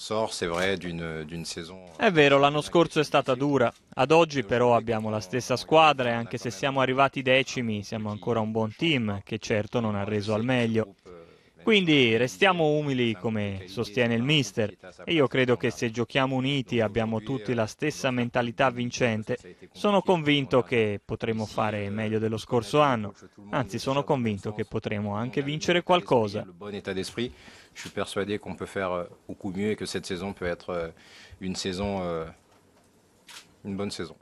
sort, c'est vrai, d'une saison. Euh, è vero, l'anno scorso è stata dura. Ad oggi però abbiamo la stessa squadra e anche se siamo arrivati decimi, siamo ancora un buon diciamo. team che certo non ha reso al meglio. Quindi restiamo umili come sostiene il mister e io credo che se giochiamo uniti abbiamo tutti la stessa mentalità vincente, sono convinto che potremo fare meglio dello scorso anno, anzi sono convinto che potremo anche vincere qualcosa. Je suis persuadé qu'on peut faire euh, beaucoup mieux et que cette saison peut être euh, une saison, euh, une bonne saison.